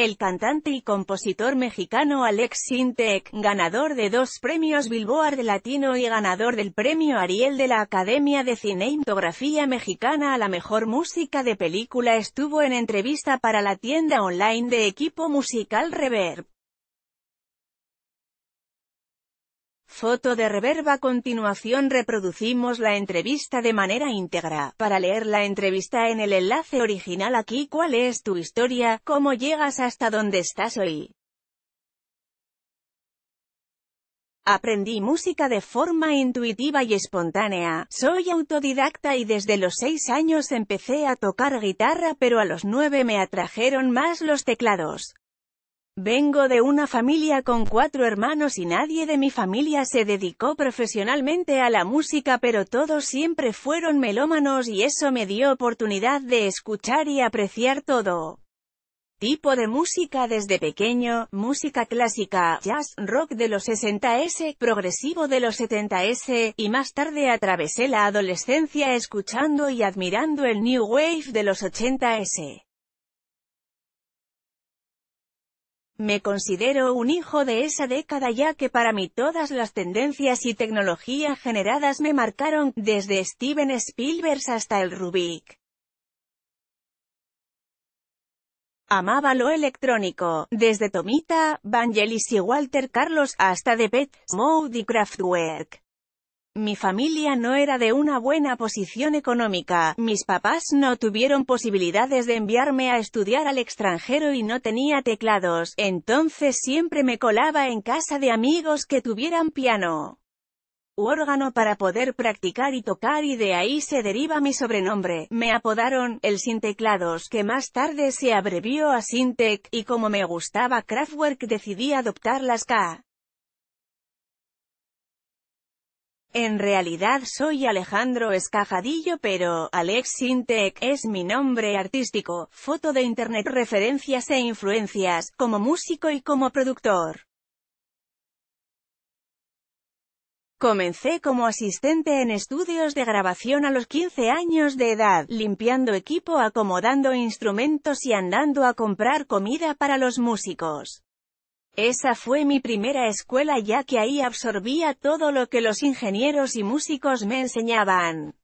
El cantante y compositor mexicano Alex Sintec, ganador de dos premios Billboard Latino y ganador del premio Ariel de la Academia de Cinematografía Mexicana a la Mejor Música de Película estuvo en entrevista para la tienda online de equipo musical Reverb. Foto de reverba a continuación reproducimos la entrevista de manera íntegra. Para leer la entrevista en el enlace original aquí cuál es tu historia, cómo llegas hasta donde estás hoy. Aprendí música de forma intuitiva y espontánea. Soy autodidacta y desde los seis años empecé a tocar guitarra pero a los nueve me atrajeron más los teclados. Vengo de una familia con cuatro hermanos y nadie de mi familia se dedicó profesionalmente a la música pero todos siempre fueron melómanos y eso me dio oportunidad de escuchar y apreciar todo tipo de música desde pequeño, música clásica, jazz, rock de los 60s, progresivo de los 70s, y más tarde atravesé la adolescencia escuchando y admirando el new wave de los 80s. Me considero un hijo de esa década ya que para mí todas las tendencias y tecnología generadas me marcaron, desde Steven Spielberg hasta el Rubik. Amaba lo electrónico, desde Tomita, Vangelis y Walter Carlos, hasta The Pet, Mode y Kraftwerk. Mi familia no era de una buena posición económica, mis papás no tuvieron posibilidades de enviarme a estudiar al extranjero y no tenía teclados, entonces siempre me colaba en casa de amigos que tuvieran piano u órgano para poder practicar y tocar y de ahí se deriva mi sobrenombre. Me apodaron, el Sin Teclados, que más tarde se abrevió a Sintec, y como me gustaba Kraftwerk decidí adoptar las K. En realidad soy Alejandro Escajadillo pero, Alex Sintec, es mi nombre artístico, foto de internet referencias e influencias, como músico y como productor. Comencé como asistente en estudios de grabación a los 15 años de edad, limpiando equipo, acomodando instrumentos y andando a comprar comida para los músicos. Esa fue mi primera escuela ya que ahí absorbía todo lo que los ingenieros y músicos me enseñaban.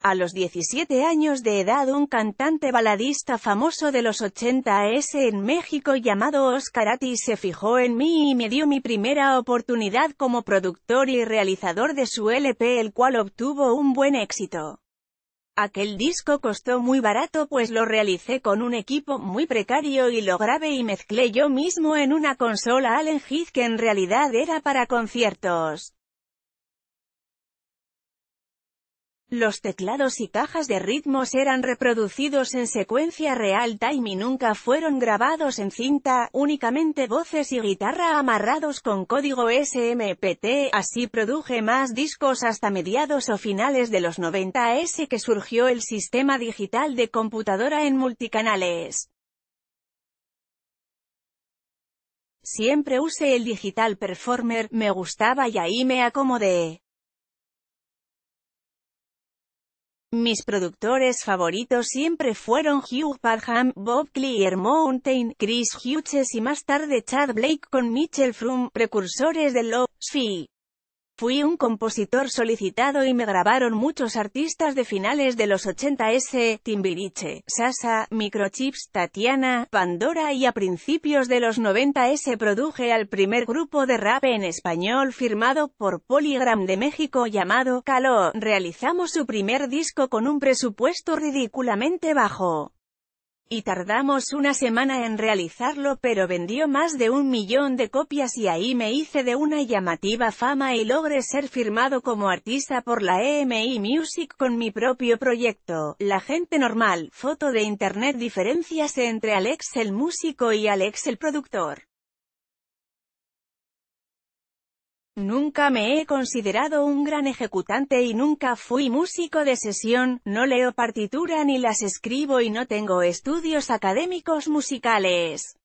A los 17 años de edad un cantante baladista famoso de los 80 s en México llamado Oscar se fijó en mí y me dio mi primera oportunidad como productor y realizador de su LP el cual obtuvo un buen éxito. Aquel disco costó muy barato pues lo realicé con un equipo muy precario y lo grabé y mezclé yo mismo en una consola Allen Heath que en realidad era para conciertos. Los teclados y cajas de ritmos eran reproducidos en secuencia real-time y nunca fueron grabados en cinta, únicamente voces y guitarra amarrados con código SMPT, así produje más discos hasta mediados o finales de los 90 s que surgió el sistema digital de computadora en multicanales. Siempre usé el Digital Performer, me gustaba y ahí me acomodé. Mis productores favoritos siempre fueron Hugh Padham, Bob Clear Mountain, Chris Hughes y más tarde Chad Blake con Mitchell Froome, precursores de Love fi Fui un compositor solicitado y me grabaron muchos artistas de finales de los 80s, Timbiriche, Sasa, Microchips, Tatiana, Pandora y a principios de los 90s produje al primer grupo de rap en español firmado por Polygram de México llamado Caló. Realizamos su primer disco con un presupuesto ridículamente bajo. Y tardamos una semana en realizarlo pero vendió más de un millón de copias y ahí me hice de una llamativa fama y logré ser firmado como artista por la EMI Music con mi propio proyecto, La Gente Normal, foto de internet diferencias entre Alex el músico y Alex el productor. Nunca me he considerado un gran ejecutante y nunca fui músico de sesión, no leo partitura ni las escribo y no tengo estudios académicos musicales.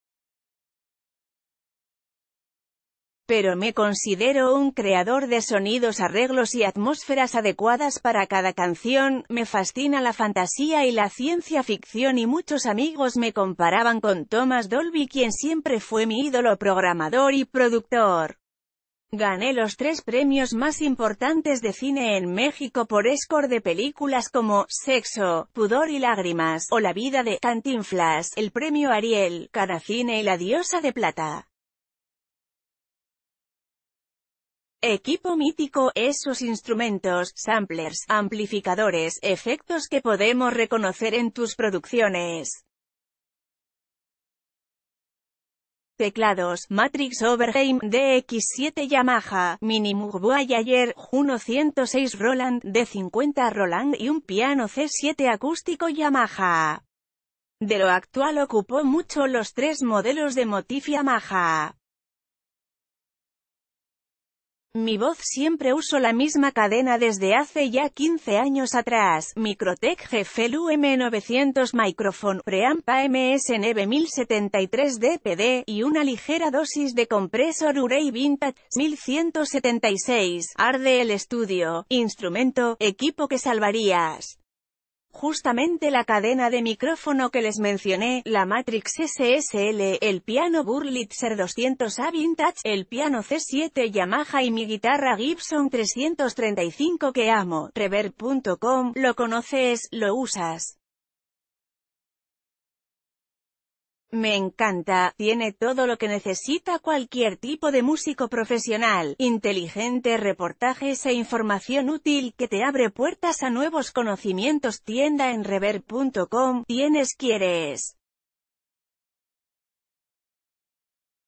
Pero me considero un creador de sonidos, arreglos y atmósferas adecuadas para cada canción, me fascina la fantasía y la ciencia ficción y muchos amigos me comparaban con Thomas Dolby quien siempre fue mi ídolo programador y productor. Gané los tres premios más importantes de cine en México por score de películas como Sexo, Pudor y Lágrimas, o La vida de Cantinflas, el premio Ariel, Cine y La diosa de plata. Equipo mítico, esos sus instrumentos, samplers, amplificadores, efectos que podemos reconocer en tus producciones. Teclados, Matrix Overheim, DX7 Yamaha, Mini Mugbuy Juno 106 Roland, D50 Roland y un piano C7 acústico Yamaha. De lo actual ocupó mucho los tres modelos de Motif Yamaha. Mi voz siempre uso la misma cadena desde hace ya 15 años atrás, Microtech GFLU M900 Microphone Preampa msn 1073 DPD, y una ligera dosis de compresor Urey Vintage 1176, arde el estudio, instrumento, equipo que salvarías. Justamente la cadena de micrófono que les mencioné, la Matrix SSL, el piano Burlitzer 200 A Vintage, el piano C7 Yamaha y mi guitarra Gibson 335 que amo, reverb.com, lo conoces, lo usas. Me encanta, tiene todo lo que necesita cualquier tipo de músico profesional, inteligente reportajes e información útil que te abre puertas a nuevos conocimientos tienda en rever.com, tienes quieres.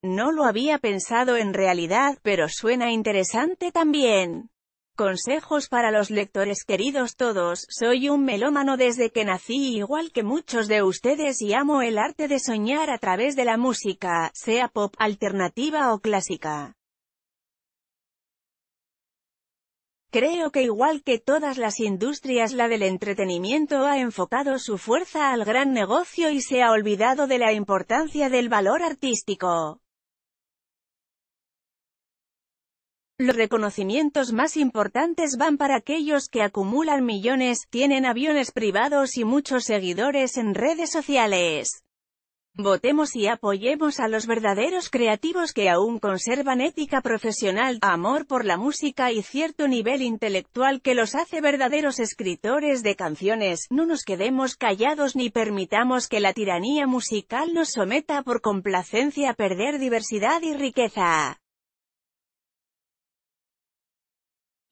No lo había pensado en realidad, pero suena interesante también. Consejos para los lectores queridos todos, soy un melómano desde que nací igual que muchos de ustedes y amo el arte de soñar a través de la música, sea pop, alternativa o clásica. Creo que igual que todas las industrias la del entretenimiento ha enfocado su fuerza al gran negocio y se ha olvidado de la importancia del valor artístico. Los reconocimientos más importantes van para aquellos que acumulan millones, tienen aviones privados y muchos seguidores en redes sociales. Votemos y apoyemos a los verdaderos creativos que aún conservan ética profesional, amor por la música y cierto nivel intelectual que los hace verdaderos escritores de canciones. No nos quedemos callados ni permitamos que la tiranía musical nos someta por complacencia a perder diversidad y riqueza.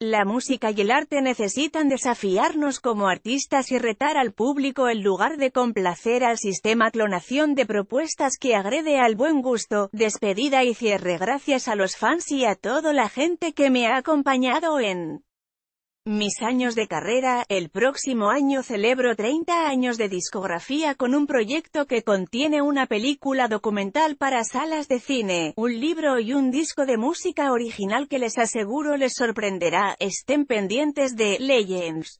La música y el arte necesitan desafiarnos como artistas y retar al público en lugar de complacer al sistema clonación de propuestas que agrede al buen gusto. Despedida y cierre gracias a los fans y a toda la gente que me ha acompañado en mis años de carrera, el próximo año celebro 30 años de discografía con un proyecto que contiene una película documental para salas de cine, un libro y un disco de música original que les aseguro les sorprenderá, estén pendientes de Legends.